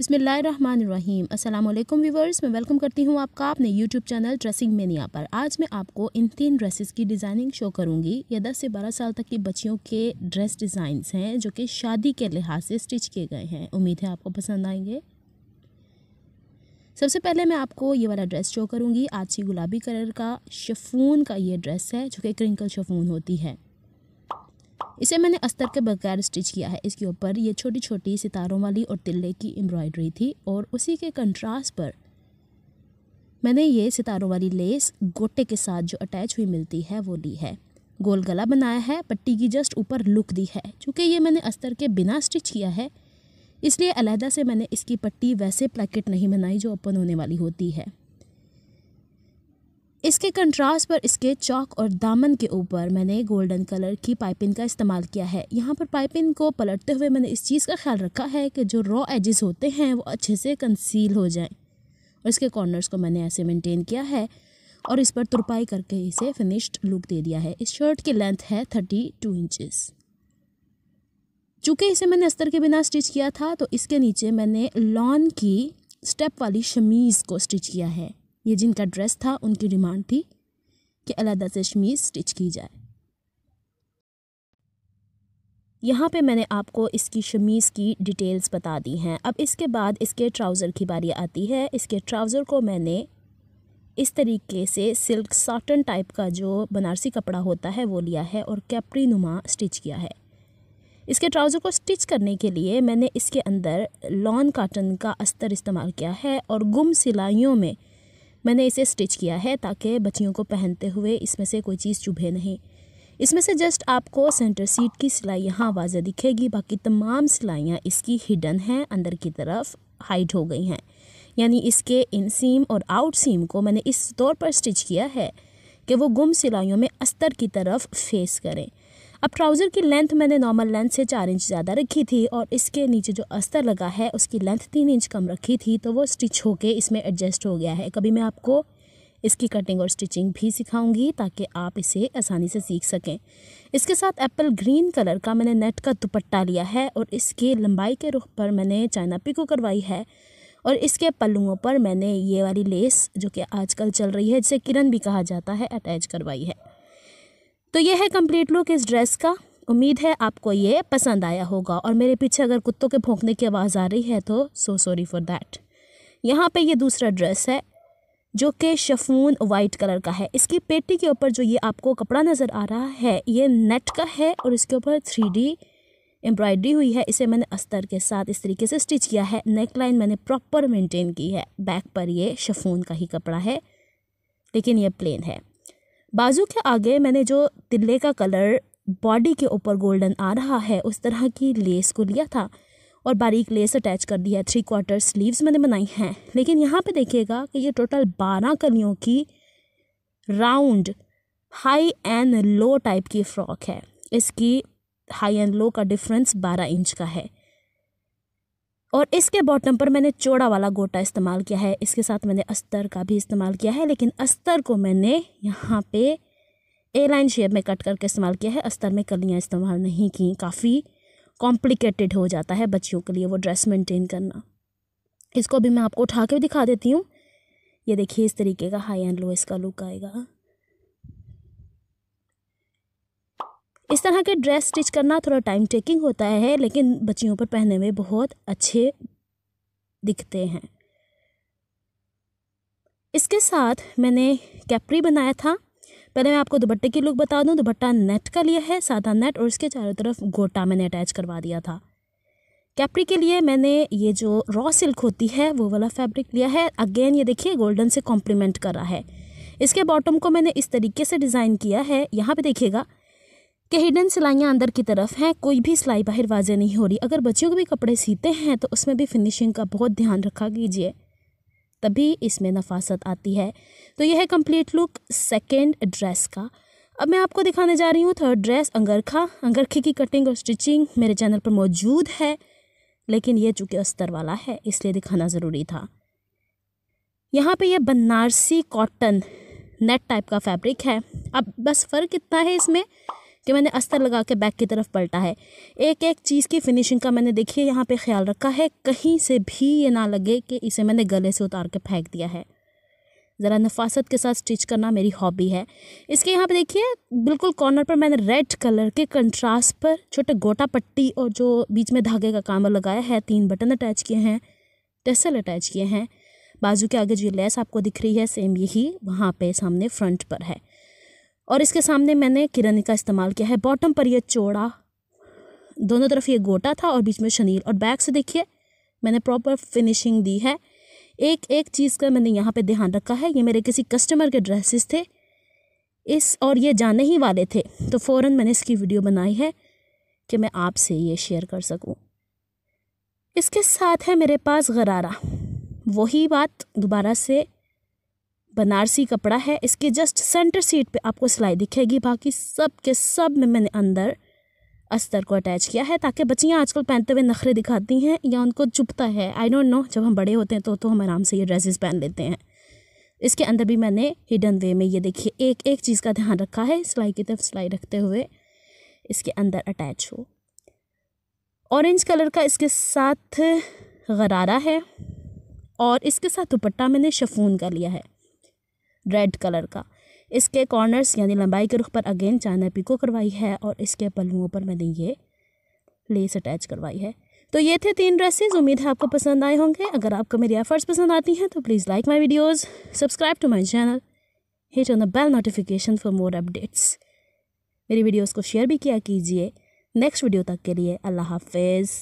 बिसमीम अल्लाम व्यूवर्स मैं वेलकम करती हूँ आपका अपने यूट्यूब चैनल ड्रेसिंग मेनिया पर आज मैं आपको इन तीन ड्रेसेस की डिज़ाइनिंग शो करूँगी ये दस से बारह साल तक की बच्चियों के ड्रेस डिज़ाइन हैं जो कि शादी के लिहाज से स्टिच किए गए हैं उम्मीद है आपको पसंद आएंगे सबसे पहले मैं आपको ये वाला ड्रेस शो करूँगी आज सी गुलाबी कलर का शफून का ये ड्रेस है जो कि क्रिंकल शफून होती है इसे मैंने अस्तर के बगैर स्टिच किया है इसके ऊपर ये छोटी छोटी सितारों वाली और तिल्ले की एम्ब्रॉयडरी थी और उसी के कंट्रास्ट पर मैंने ये सितारों वाली लेस गोटे के साथ जो अटैच हुई मिलती है वो ली है गोल गला बनाया है पट्टी की जस्ट ऊपर लुक दी है चूँकि ये मैंने अस्तर के बिना स्टिच किया है इसलिए अलहदा से मैंने इसकी पट्टी वैसे प्लेकेट नहीं बनाई जो ओपन होने वाली होती है इसके कंट्रास्ट पर इसके चौक और दामन के ऊपर मैंने गोल्डन कलर की पाइपिंग का इस्तेमाल किया है यहाँ पर पाइपिंग को पलटते हुए मैंने इस चीज़ का ख्याल रखा है कि जो रॉ एजेस होते हैं वो अच्छे से कंसील हो जाएं और इसके कॉर्नर्स को मैंने ऐसे मेंटेन किया है और इस पर तुरपाई करके इसे फिनिश्ड लुक दे दिया है इस शर्ट की लेंथ है थर्टी टू इंचज़ चूँकि इसे मैंने अस्तर के बिना स्टिच किया था तो इसके नीचे मैंने लॉन की स्टेप वाली शमीज़ को स्टिच किया है ये जिनका ड्रेस था उनकी डिमांड थी कि अलहदा से शमीज़ स्टिच की जाए यहाँ पे मैंने आपको इसकी शमीज़ की डिटेल्स बता दी हैं अब इसके बाद इसके ट्राउज़र की बारी आती है इसके ट्राउज़र को मैंने इस तरीके से सिल्क साटन टाइप का जो बनारसी कपड़ा होता है वो लिया है और कैपरी नुमा स्टिच किया है इसके ट्राउज़र को स्टिच करने के लिए मैंने इसके अंदर लॉन काटन का अस्तर इस्तेमाल किया है और गुम सिलाइयों में मैंने इसे स्टिच किया है ताकि बच्चियों को पहनते हुए इसमें से कोई चीज़ चुभे नहीं इसमें से जस्ट आपको सेंटर सीट की सिलाई यहाँ वाजह दिखेगी बाकी तमाम सिलाइयाँ इसकी हिडन हैं अंदर की तरफ हाइड हो गई हैं यानी इसके इन सीम और आउट सीम को मैंने इस तौर पर स्टिच किया है कि वो गुम सिलाइयों में अस्तर की तरफ फेस करें अब ट्राउज़र की लेंथ मैंने नॉर्मल लेंथ से चार इंच ज़्यादा रखी थी और इसके नीचे जो अस्तर लगा है उसकी लेंथ तीन इंच कम रखी थी तो वो स्टिच होके इसमें एडजस्ट हो गया है कभी मैं आपको इसकी कटिंग और स्टिचिंग भी सिखाऊंगी ताकि आप इसे आसानी से सीख सकें इसके साथ एप्पल ग्रीन कलर का मैंने नेट का दुपट्टा लिया है और इसके लंबाई के रुख पर मैंने चाइना पिको करवाई है और इसके पल्लुओं पर मैंने ये वाली लेस जो कि आजकल चल रही है जिसे किरण भी कहा जाता है अटैच करवाई है तो ये है कंप्लीट लुक इस ड्रेस का उम्मीद है आपको ये पसंद आया होगा और मेरे पीछे अगर कुत्तों के भोंकने की आवाज़ आ रही है तो सो सॉरी फॉर दैट यहाँ पे ये दूसरा ड्रेस है जो कि शफून वाइट कलर का है इसकी पेटी के ऊपर जो ये आपको कपड़ा नज़र आ रहा है ये नेट का है और इसके ऊपर थ्री डी एम्ब्रॉयडरी हुई है इसे मैंने अस्तर के साथ इस तरीके से स्टिच किया है नेक लाइन मैंने प्रॉपर मेंटेन की है बैक पर ये शफून का ही कपड़ा है लेकिन ये प्लेन है बाजू के आगे मैंने जो तिल्ले का कलर बॉडी के ऊपर गोल्डन आ रहा है उस तरह की लेस को लिया था और बारीक लेस अटैच कर दिया थ्री क्वार्टर स्लीव्स मैंने बनाई हैं लेकिन यहाँ पे देखिएगा कि ये टोटल बारह कलियों की round high and low type की फ़्रॉक है इसकी हाई एंड लो का डिफरेंस बारह इंच का है और इसके बॉटम पर मैंने चौड़ा वाला गोटा इस्तेमाल किया है इसके साथ मैंने अस्तर का भी इस्तेमाल किया है लेकिन अस्तर को मैंने यहाँ पे ए लाइन शेप में कट करके इस्तेमाल किया है अस्तर में कलियाँ इस्तेमाल नहीं की काफ़ी कॉम्प्लिकेटेड हो जाता है बच्चियों के लिए वो ड्रेस मेंटेन करना इसको भी मैं आपको उठा के दिखा देती हूँ ये देखिए इस तरीके का हाई एंड लो इसका लुक आएगा इस तरह के ड्रेस स्टिच करना थोड़ा टाइम टेकिंग होता है लेकिन बच्चियों पर पहनने में बहुत अच्छे दिखते हैं इसके साथ मैंने कैपरी बनाया था पहले मैं आपको दुपट्टे की लुक बता दूं दुपट्टा नेट का लिया है सादा नेट और इसके चारों तरफ गोटा मैंने अटैच करवा दिया था कैपरी के लिए मैंने ये जो रॉ सिल्क होती है वो वाला फैब्रिक लिया है अगेन ये देखिए गोल्डन से कॉम्प्लीमेंट करा है इसके बॉटम को मैंने इस तरीके से डिज़ाइन किया है यहाँ पे देखिएगा कि हिडन सिलाइयाँ अंदर की तरफ हैं कोई भी सिलाई बाहर वाजे नहीं हो रही अगर बच्चों के भी कपड़े सीते हैं तो उसमें भी फिनिशिंग का बहुत ध्यान रखा कीजिए तभी इसमें नफासत आती है तो यह है कम्प्लीट लुक सेकेंड ड्रेस का अब मैं आपको दिखाने जा रही हूँ थर्ड ड्रेस अंगरखा अंगरखे की कटिंग और स्टिचिंग मेरे चैनल पर मौजूद है लेकिन ये चूँकि अस्तर वाला है इसलिए दिखाना ज़रूरी था यहाँ पे यह बनारसी कॉटन नेट टाइप का फैब्रिक है अब बस फ़र्क इतना है इसमें कि मैंने अस्तर लगा के बैक की तरफ पलटा है एक एक चीज़ की फिनिशिंग का मैंने देखिए यहाँ पे ख्याल रखा है कहीं से भी ये ना लगे कि इसे मैंने गले से उतार के फेंक दिया है ज़रा नफासत के साथ स्टिच करना मेरी हॉबी है इसके यहाँ पे देखिए बिल्कुल कॉर्नर पर मैंने रेड कलर के कंट्रास्ट पर छोटे गोटा पट्टी और जो बीच में धागे का काम लगाया है तीन बटन अटैच किए हैं टेसल अटैच किए हैं बाजू के आगे जो लेस आपको दिख रही है सेम यही वहाँ पे सामने फ्रंट पर है और इसके सामने मैंने किरण का इस्तेमाल किया है बॉटम पर ये चौड़ा दोनों तरफ ये गोटा था और बीच में शनील और बैक से देखिए मैंने प्रॉपर फिनिशिंग दी है एक एक चीज़ का मैंने यहाँ पे ध्यान रखा है ये मेरे किसी कस्टमर के ड्रेसेस थे इस और ये जाने ही वाले थे तो फ़ौर मैंने इसकी वीडियो बनाई है कि मैं आपसे ये शेयर कर सकूँ इसके साथ है मेरे पास गरारा वही बात दोबारा से बनारसी कपड़ा है इसके जस्ट सेंटर सीट पे आपको सिलाई दिखेगी बाकी सब के सब में मैंने अंदर अस्तर को अटैच किया है ताकि बच्चियाँ आजकल पहनते हुए नखरे दिखाती हैं या उनको चुपता है आई डोंट नो जब हम बड़े होते हैं तो तो हम आराम से ये ड्रेसेस पहन लेते हैं इसके अंदर भी मैंने हिडन वे में ये देखिए एक एक चीज़ का ध्यान रखा है सिलाई की तरफ सिलाई रखते हुए इसके अंदर अटैच हो ऑरेंज कलर का इसके साथ गरारा है और इसके साथ दुपट्टा मैंने शफून का लिया है रेड कलर का इसके कॉर्नर्स यानी लंबाई के रुख पर अगेन चाइना पिको करवाई है और इसके पलुओं पर मैंने ये लेस अटैच करवाई है तो ये थे तीन ड्रेसेस उम्मीद है आपको पसंद आए होंगे अगर आपको मेरी एफर्ट्स पसंद आती हैं तो please like my videos subscribe to my channel hit on the bell notification for more updates मेरी वीडियोज़ को शेयर भी किया कीजिए नेक्स्ट वीडियो तक के लिए अल्लाह हाफिज़